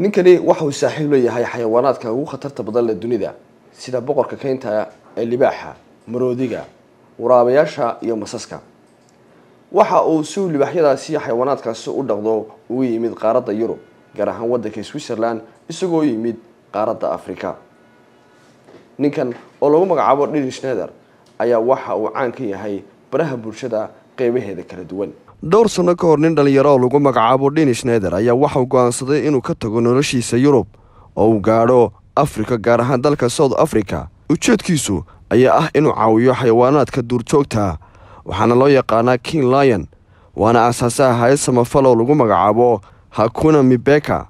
ninkani waxa uu saaxiib la yahay xayawaanaadka ugu khatarta badan leh dunida sida boqorka keynta ee libaaxa maroodiga waraabayaasha iyo masaska waxa uu si libaaxyadaasi xayawaanaadkaasi u dhaqdo ugu yimid qaaradda yurub gaar ahaan waddanka switzerland isagoo yimid qaaradda afrika ninkan oo lagu magacaabo dhiri shneder ayaa waxa uu caan ka yahay baraha bulshada qeybaheeda kala duwan dhowr sanno ka hor nin dhallinyaro oo lagu magacaabo dhini shneider ayaa waxau go'aansaday inuu ka tago noloshiisa yurub oo uu gaadho afrika gaar ahaan dalka south africa ujeedkiisu ayaa ah inuu caawiyo xayawaanaadka duurjoogta waxaana loo yaqaanaa king lyon waana aasaasaha hayd samafal oo lagu magacaabo hakuna mibeka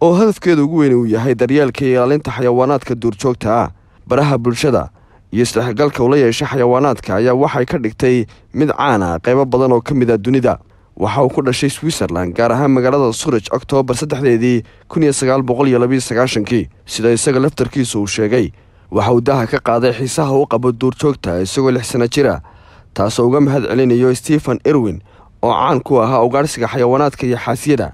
oo hadafkeeda ugu weyn uu yahay daryeelka iyo ilaalinta xayawaanaadka duurjoogta baraha bulshada iyo isdhexgalka ula yeeshay xayawaanaadka ayaa waxay ka dhigtay mid caana qaybo badan oo ka mid a dunida waxa uu ku dhashay switzerland gaar ahaan magaalada surij oktoobar saddexdeedii kun iyo sagaal boqol iyo labiiyo sagaashankii sida isaga laftarkiisu uu sheegay waxa uu daha ka qaaday xiisaha u qabo duurjoogta isagoo lix sano jira taasoo uga mahad celinayo stephen irwin oo caan ku ahaa ugaadhsiga xayawaanaadka iyo xaasiyada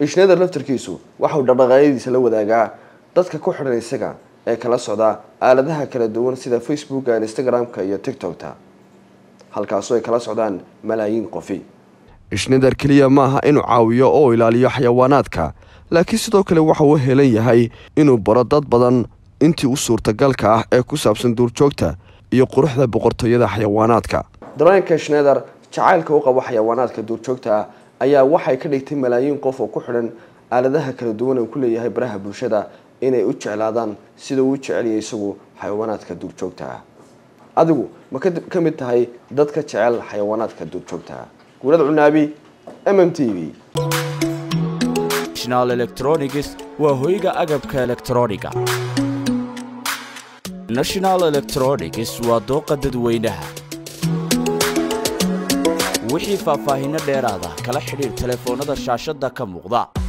ishneder laftarkiisu waxauu dhaqdhaqaayadiisa la wadaagaa dadka ku xidhan isaga ee kala socda aaladaha kala duwan sida facebooka instagram-ka iyo tictokta halkaasoo ay kala socdaan malaayiin qofi ishnider keliya ma aha inuu caawiyo oo ilaaliyo xayawaanaadka laakiin sidoo kale waxa uu helan yahay inuu baro dad badan intii u suurtagalka ah ee ku saabsan duurjoogta iyo quruxda boqortooyada xayawaanaadka dareenka shneder jacaylka u qabo xayawaanaadka duurjoogta ah ayaa waxay ka dhigtay malaayiin qof oo ku xidhan aaladaha kala duwan uu ku leeyahay baraha bulshada inay u jeclaadaan sida uu jeceliyay isagu xayawaanaadka duurjoogtaah adigu ma ka mid tahay dadka jecel xayawaanaadka duurjoogtaah guurad cunaabi m m t v waa hoyga agabka elektroniga national electronics waa dooqa dadweynaha wixii faahfaahinno dheeraada kala xidhiir telefoonnada shaashadda ka muuqda